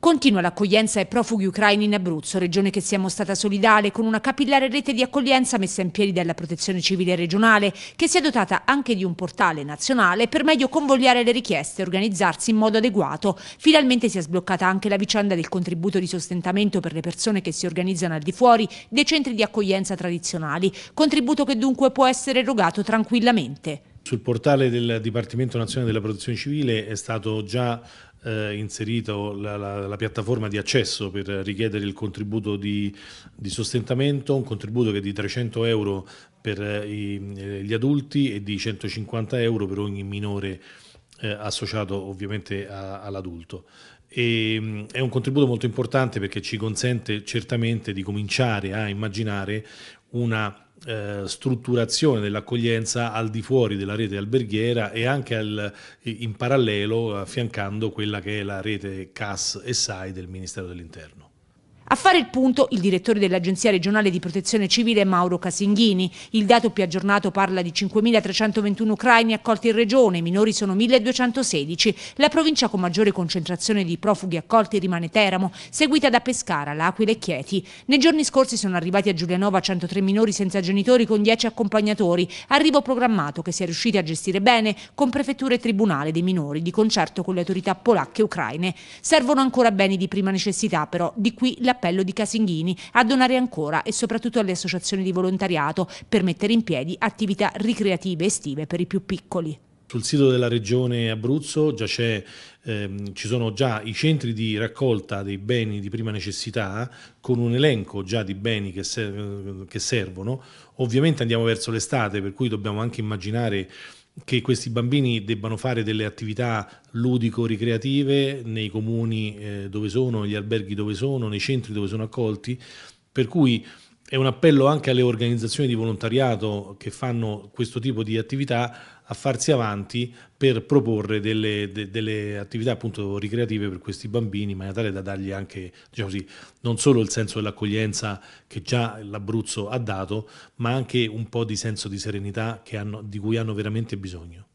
Continua l'accoglienza ai profughi ucraini in Abruzzo, regione che si è mostrata solidale con una capillare rete di accoglienza messa in piedi dalla Protezione Civile regionale, che si è dotata anche di un portale nazionale per meglio convogliare le richieste e organizzarsi in modo adeguato. Finalmente si è sbloccata anche la vicenda del contributo di sostentamento per le persone che si organizzano al di fuori dei centri di accoglienza tradizionali, contributo che dunque può essere erogato tranquillamente. Sul portale del Dipartimento Nazionale della Protezione Civile è stato già eh, inserito la, la, la, piattaforma di accesso per richiedere il contributo di, di sostentamento, un contributo che è di 300 euro per eh, i, eh, gli adulti e di 150 euro per ogni minore eh, associato ovviamente a, all'adulto. E, mm, è un contributo molto importante perché ci consente certamente di cominciare a immaginare una eh, strutturazione dell'accoglienza al di fuori della rete alberghiera e anche al, in parallelo affiancando quella che è la rete CAS e SAI del Ministero dell'Interno. A fare il punto il direttore dell'Agenzia regionale di protezione civile Mauro Casinghini. Il dato più aggiornato parla di 5.321 ucraini accolti in regione, i minori sono 1.216. La provincia con maggiore concentrazione di profughi accolti rimane Teramo, seguita da Pescara, L'Aquila e Chieti. Nei giorni scorsi sono arrivati a Giulianova 103 minori senza genitori con 10 accompagnatori, arrivo programmato che si è riusciti a gestire bene con prefettura e tribunale dei minori di concerto con le autorità polacche e ucraine. Servono ancora beni di prima necessità però, di qui la l'appello di Casinghini a donare ancora e soprattutto alle associazioni di volontariato per mettere in piedi attività ricreative estive per i più piccoli. Sul sito della regione Abruzzo già ehm, ci sono già i centri di raccolta dei beni di prima necessità con un elenco già di beni che, ser che servono. Ovviamente andiamo verso l'estate per cui dobbiamo anche immaginare che questi bambini debbano fare delle attività ludico-ricreative nei comuni eh, dove sono, negli alberghi dove sono, nei centri dove sono accolti, per cui è un appello anche alle organizzazioni di volontariato che fanno questo tipo di attività a farsi avanti per proporre delle, de, delle attività appunto ricreative per questi bambini, in maniera tale da dargli anche, diciamo così, non solo il senso dell'accoglienza che già l'Abruzzo ha dato, ma anche un po' di senso di serenità hanno, di cui hanno veramente bisogno.